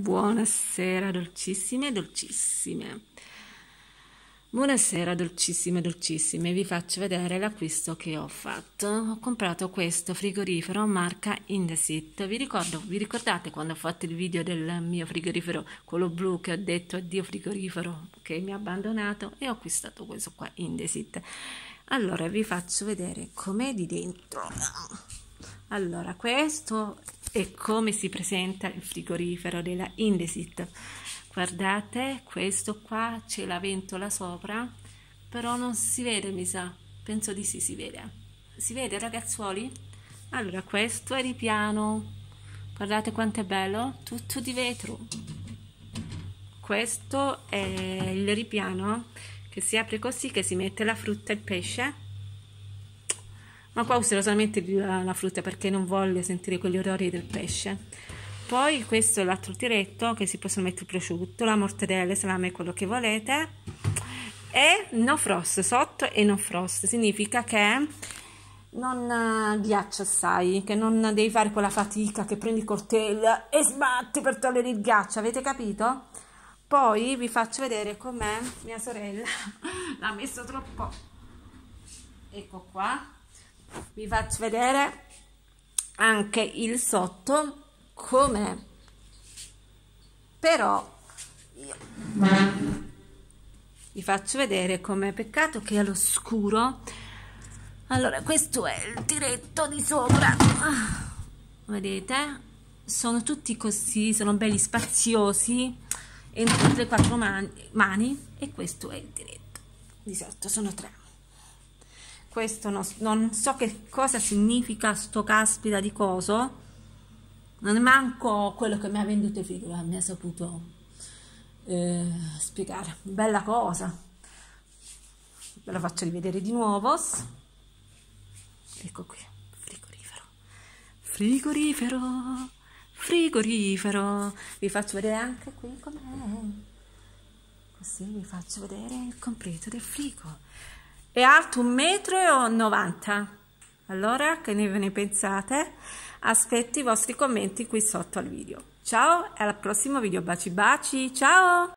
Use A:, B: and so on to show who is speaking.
A: Buonasera dolcissime dolcissime. Buonasera dolcissime dolcissime, vi faccio vedere l'acquisto che ho fatto. Ho comprato questo frigorifero marca Indesit. Vi ricordo, vi ricordate quando ho fatto il video del mio frigorifero, quello blu che ho detto addio frigorifero che mi ha abbandonato e ho acquistato questo qua Indesit. Allora vi faccio vedere com'è di dentro. Allora, questo e come si presenta il frigorifero della Indesit. Guardate, questo qua c'è la ventola sopra, però non si vede, mi sa. Penso di sì, si vede. Si vede, ragazzuoli? Allora, questo è di piano. Guardate quanto è bello, tutto di vetro. Questo è il ripiano che si apre così che si mette la frutta e il pesce ma qua pausero solamente la, la frutta perché non voglio sentire quegli orrori del pesce. Poi questo è l'altro tiretto che si possono mettere il prosciutto, la mortadella, salame, quello che volete. E no frost, sotto e no frost, significa che non eh, ghiaccia assai, che non devi fare quella fatica che prendi il coltello e sbatti per togliere il ghiaccio, avete capito? Poi vi faccio vedere com'è mia sorella, l'ha messo troppo, ecco qua, vi faccio vedere anche il sotto com'è però io vi faccio vedere com'è peccato che è all'oscuro allora questo è il tiretto di sopra vedete sono tutti così sono belli spaziosi entro le quattro mani, mani e questo è il diretto di sotto sono tre questo no, non so che cosa significa sto caspita di coso non è manco quello che mi ha venduto figura mi ha saputo eh, spiegare bella cosa ve la faccio rivedere di nuovo ecco qui frigorifero frigorifero frigorifero vi faccio vedere anche qui com'è così vi faccio vedere il completo del frigo è alto 1,90 m. Allora, che ne ne pensate? Aspetto i vostri commenti qui sotto al video. Ciao e al prossimo video. Baci baci, ciao!